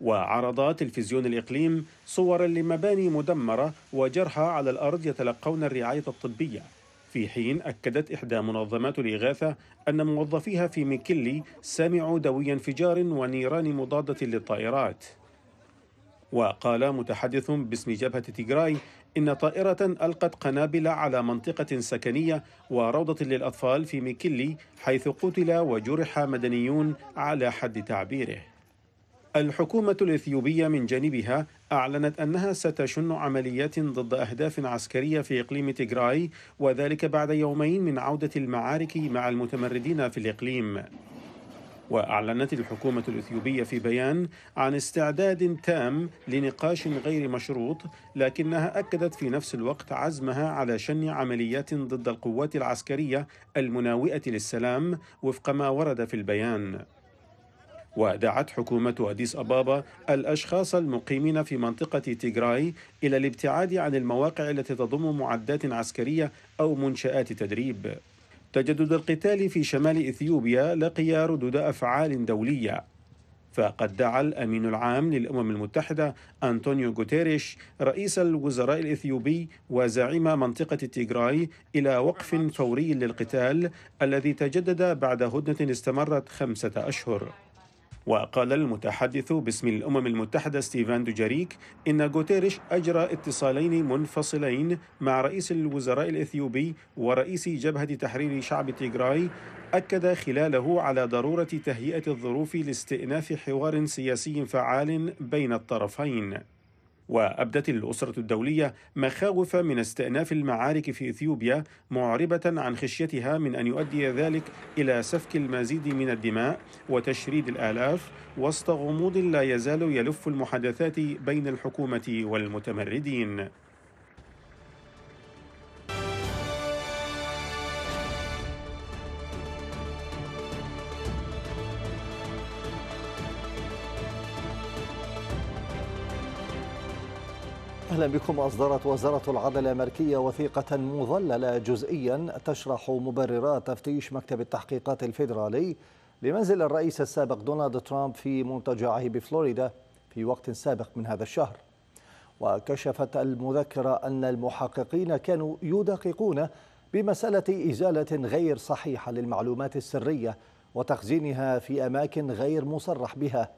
وعرض تلفزيون الإقليم صورا لمباني مدمرة وجرحى على الأرض يتلقون الرعاية الطبية في حين أكدت إحدى منظمات الإغاثة أن موظفيها في ميكيلي سمعوا دوي انفجار ونيران مضادة للطائرات وقال متحدث باسم جبهة تيغراي إن طائرة ألقت قنابل على منطقة سكنية وروضة للأطفال في ميكيلي حيث قتل وجرح مدنيون على حد تعبيره الحكومة الإثيوبية من جانبها أعلنت أنها ستشن عمليات ضد أهداف عسكرية في إقليم تيغراي وذلك بعد يومين من عودة المعارك مع المتمردين في الإقليم وأعلنت الحكومة الإثيوبية في بيان عن استعداد تام لنقاش غير مشروط لكنها أكدت في نفس الوقت عزمها على شن عمليات ضد القوات العسكرية المناوئة للسلام وفق ما ورد في البيان ودعت حكومة أديس أبابا الأشخاص المقيمين في منطقة تيغراي إلى الابتعاد عن المواقع التي تضم معدات عسكرية أو منشآت تدريب تجدد القتال في شمال إثيوبيا لقي ردود أفعال دولية فقد دعا الأمين العام للأمم المتحدة أنطونيو غوتيريش رئيس الوزراء الإثيوبي وزعيم منطقة تيغراي إلى وقف فوري للقتال الذي تجدد بعد هدنة استمرت خمسة أشهر وقال المتحدث باسم الأمم المتحدة ستيفان دوجاريك إن غوتيريش أجرى اتصالين منفصلين مع رئيس الوزراء الإثيوبي ورئيس جبهة تحرير شعب تيغراي أكد خلاله على ضرورة تهيئة الظروف لاستئناف حوار سياسي فعال بين الطرفين وابدت الاسره الدوليه مخاوف من استئناف المعارك في اثيوبيا معربه عن خشيتها من ان يؤدي ذلك الى سفك المزيد من الدماء وتشريد الالاف وسط غموض لا يزال يلف المحادثات بين الحكومه والمتمردين أهلا بكم أصدرت وزارة العدل الأمريكية وثيقة مظللة جزئيا تشرح مبررات تفتيش مكتب التحقيقات الفيدرالي لمنزل الرئيس السابق دونالد ترامب في منتجعه بفلوريدا في وقت سابق من هذا الشهر وكشفت المذكرة أن المحققين كانوا يدققون بمسألة إزالة غير صحيحة للمعلومات السرية وتخزينها في أماكن غير مصرح بها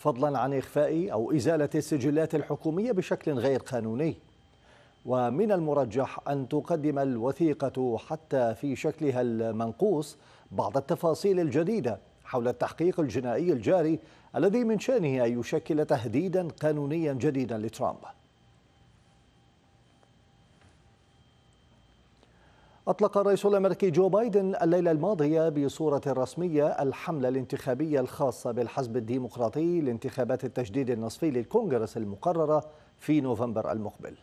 فضلا عن إخفاء أو إزالة السجلات الحكومية بشكل غير قانوني ومن المرجح أن تقدم الوثيقة حتى في شكلها المنقوص بعض التفاصيل الجديدة حول التحقيق الجنائي الجاري الذي من شأنه أن يشكل تهديدا قانونيا جديدا لترامب أطلق الرئيس الأمريكي جو بايدن الليلة الماضية بصورة رسمية الحملة الانتخابية الخاصة بالحزب الديمقراطي لانتخابات التجديد النصفي للكونغرس المقررة في نوفمبر المقبل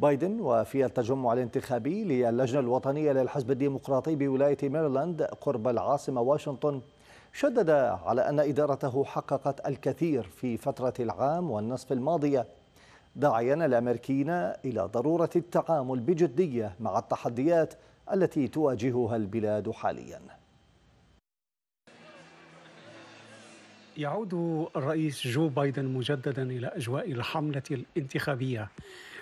بايدن وفي التجمع الانتخابي للجنة الوطنية للحزب الديمقراطي بولاية ميرلاند قرب العاصمة واشنطن شدد على أن إدارته حققت الكثير في فترة العام والنصف الماضية داعيا الأمريكيين إلى ضرورة التعامل بجدية مع التحديات التي تواجهها البلاد حالياً يعود الرئيس جو بايدن مجددا الى اجواء الحمله الانتخابيه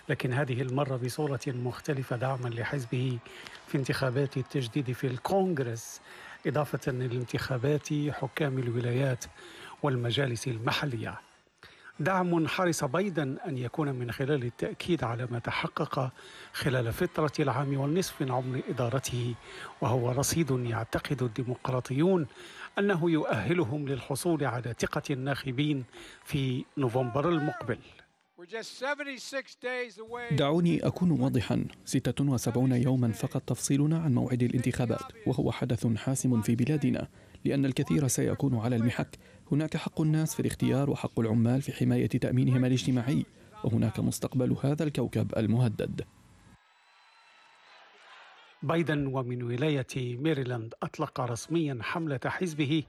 لكن هذه المره بصوره مختلفه دعما لحزبه في انتخابات التجديد في الكونغرس اضافه لانتخابات حكام الولايات والمجالس المحليه دعم حرص بايدن أن يكون من خلال التأكيد على ما تحقق خلال فترة العام والنصف من عمر إدارته وهو رصيد يعتقد الديمقراطيون أنه يؤهلهم للحصول على ثقة الناخبين في نوفمبر المقبل دعوني أكون واضحا 76 يوما فقط تفصيلنا عن موعد الانتخابات وهو حدث حاسم في بلادنا لأن الكثير سيكون على المحك هناك حق الناس في الاختيار وحق العمال في حماية تأمينهم الاجتماعي وهناك مستقبل هذا الكوكب المهدد بايدن ومن ولاية ميريلاند أطلق رسميا حملة حزبه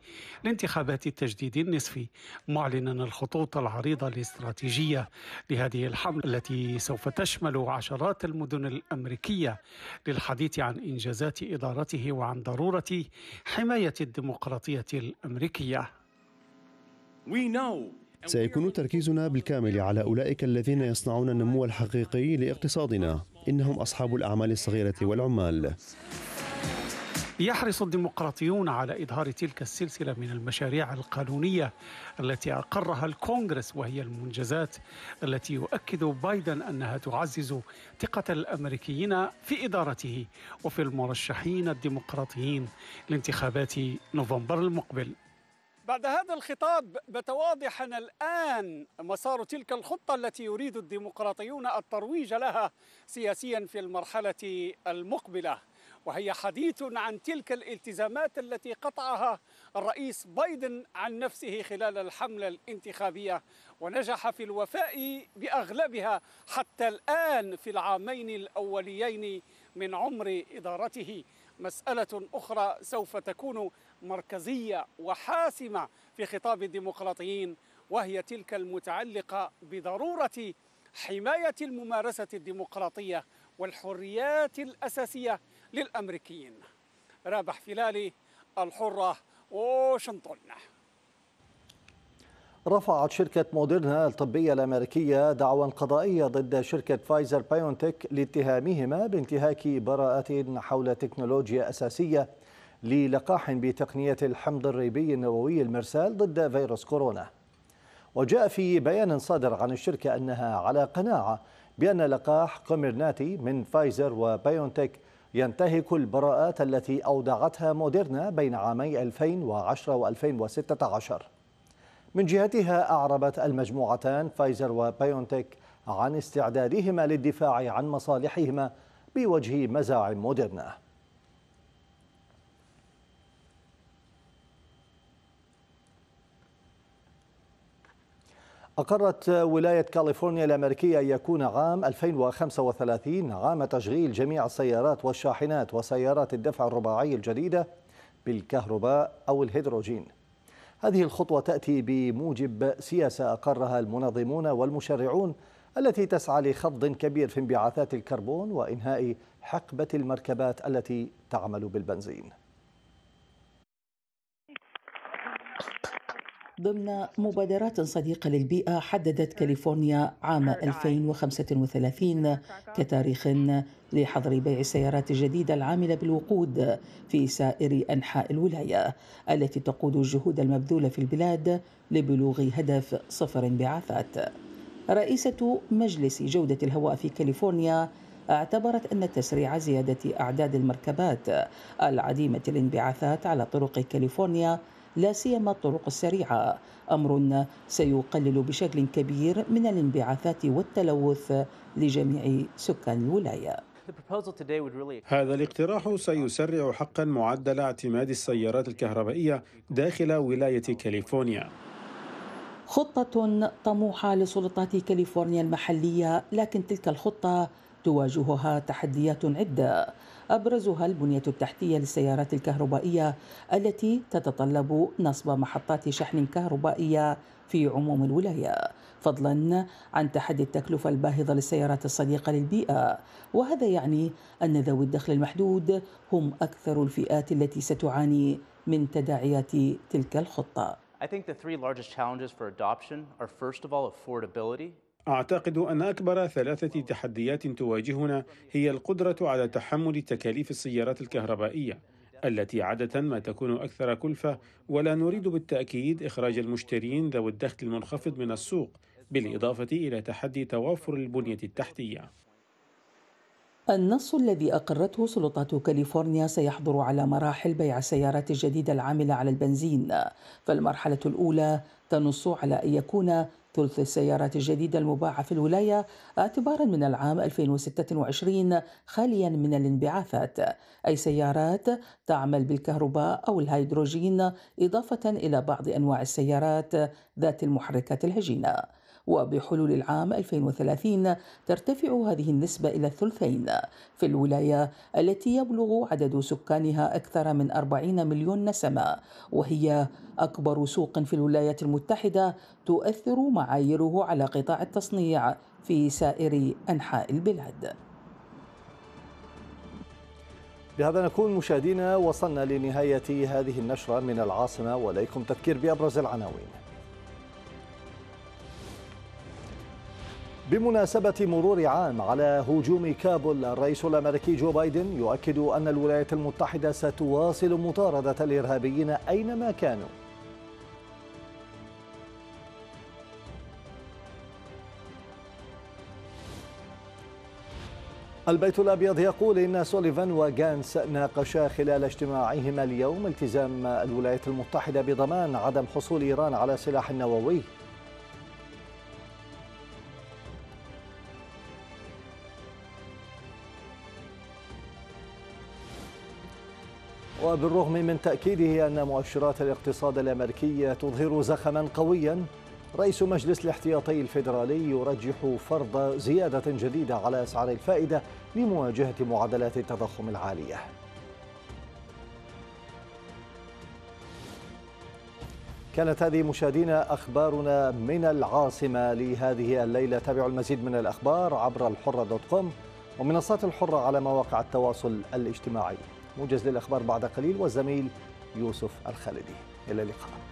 لانتخابات التجديد النصفي معلنا الخطوط العريضة الاستراتيجية لهذه الحملة التي سوف تشمل عشرات المدن الأمريكية للحديث عن إنجازات إدارته وعن ضرورة حماية الديمقراطية الأمريكية. We know سيكون تركيزنا بالكامل على أولئك الذين يصنعون النمو الحقيقي لاقتصادنا إنهم أصحاب الأعمال الصغيرة والعمال يحرص الديمقراطيون على إظهار تلك السلسلة من المشاريع القانونية التي أقرها الكونغرس وهي المنجزات التي يؤكد بايدن أنها تعزز ثقة الأمريكيين في إدارته وفي المرشحين الديمقراطيين لانتخابات نوفمبر المقبل بعد هذا الخطاب بات واضحا الان مسار تلك الخطه التي يريد الديمقراطيون الترويج لها سياسيا في المرحله المقبله وهي حديث عن تلك الالتزامات التي قطعها الرئيس بايدن عن نفسه خلال الحمله الانتخابيه ونجح في الوفاء باغلبها حتى الان في العامين الاوليين من عمر ادارته مساله اخرى سوف تكون مركزية وحاسمة في خطاب الديمقراطيين وهي تلك المتعلقة بضرورة حماية الممارسة الديمقراطية والحريات الأساسية للأمريكيين رابح فلالي الحرة واشنطن رفعت شركة موديرنا الطبية الأمريكية دعوى قضائية ضد شركة فايزر بايونتك لاتهامهما بانتهاك براءة حول تكنولوجيا أساسية للقاح بتقنية الحمض الريبي النووي المرسال ضد فيروس كورونا وجاء في بيان صادر عن الشركة أنها على قناعة بأن لقاح كوميرناتي من فايزر وبايونتك ينتهك البراءات التي أودعتها موديرنا بين عامي 2010 و 2016 من جهتها أعربت المجموعتان فايزر وبايونتك عن استعدادهما للدفاع عن مصالحهما بوجه مزاعم موديرنا أقرت ولاية كاليفورنيا الأمريكية أن يكون عام 2035 عام تشغيل جميع السيارات والشاحنات وسيارات الدفع الرباعي الجديدة بالكهرباء أو الهيدروجين هذه الخطوة تأتي بموجب سياسة أقرها المنظمون والمشرعون التي تسعى لخفض كبير في انبعاثات الكربون وإنهاء حقبة المركبات التي تعمل بالبنزين ضمن مبادرات صديقة للبيئة حددت كاليفورنيا عام 2035 كتاريخ لحظر بيع السيارات الجديدة العاملة بالوقود في سائر أنحاء الولاية التي تقود الجهود المبذولة في البلاد لبلوغ هدف صفر انبعاثات رئيسة مجلس جودة الهواء في كاليفورنيا اعتبرت أن تسريع زيادة أعداد المركبات العديمة الانبعاثات على طرق كاليفورنيا لا سيما الطرق السريعه امر سيقلل بشكل كبير من الانبعاثات والتلوث لجميع سكان الولايه هذا الاقتراح سيسرع حقا معدل اعتماد السيارات الكهربائيه داخل ولايه كاليفورنيا خطة طموحة لسلطات كاليفورنيا المحلية لكن تلك الخطة تواجهها تحديات عدة أبرزها البنية التحتية للسيارات الكهربائية التي تتطلب نصب محطات شحن كهربائية في عموم الولاية فضلا عن تحدي التكلفة الباهظة للسيارات الصديقة للبيئة وهذا يعني أن ذوي الدخل المحدود هم أكثر الفئات التي ستعاني من تداعيات تلك الخطة I think the three largest challenges for adoption are first of all affordability أعتقد أن أكبر ثلاثة تحديات تواجهنا هي القدرة على تحمل تكاليف السيارات الكهربائية التي عادة ما تكون أكثر كلفة ولا نريد بالتأكيد إخراج المشترين ذوي الدخل المنخفض من السوق بالإضافة إلى تحدي توافر البنية التحتية النص الذي أقرته سلطات كاليفورنيا سيحظر على مراحل بيع السيارات الجديدة العاملة على البنزين فالمرحلة الأولى تنص على أن يكون ثلث السيارات الجديدة المباعة في الولاية اعتبارا من العام 2026 خاليا من الانبعاثات أي سيارات تعمل بالكهرباء أو الهيدروجين إضافة إلى بعض أنواع السيارات ذات المحركات الهجينة وبحلول العام 2030 ترتفع هذه النسبة إلى الثلثين في الولاية التي يبلغ عدد سكانها أكثر من 40 مليون نسمة وهي أكبر سوق في الولايات المتحدة تؤثر معاييره على قطاع التصنيع في سائر أنحاء البلاد بهذا نكون مشاهدينا وصلنا لنهاية هذه النشرة من العاصمة وليكم تذكير بأبرز العناوين بمناسبة مرور عام على هجوم كابول الرئيس الأمريكي جو بايدن يؤكد أن الولايات المتحدة ستواصل مطاردة الإرهابيين أينما كانوا البيت الأبيض يقول إن سوليفان وغانس ناقشا خلال اجتماعهما اليوم التزام الولايات المتحدة بضمان عدم حصول إيران على سلاح نووي وبالرغم من تأكيده أن مؤشرات الاقتصاد الأمريكية تظهر زخما قويا رئيس مجلس الاحتياطي الفيدرالي يرجح فرض زيادة جديدة على أسعار الفائدة لمواجهة معدلات التضخم العالية كانت هذه مشاهدينا أخبارنا من العاصمة لهذه الليلة تابعوا المزيد من الأخبار عبر الحرة دوت كوم ومنصات الحرة على مواقع التواصل الاجتماعي موجز للأخبار بعد قليل والزميل يوسف الخالدي إلى اللقاء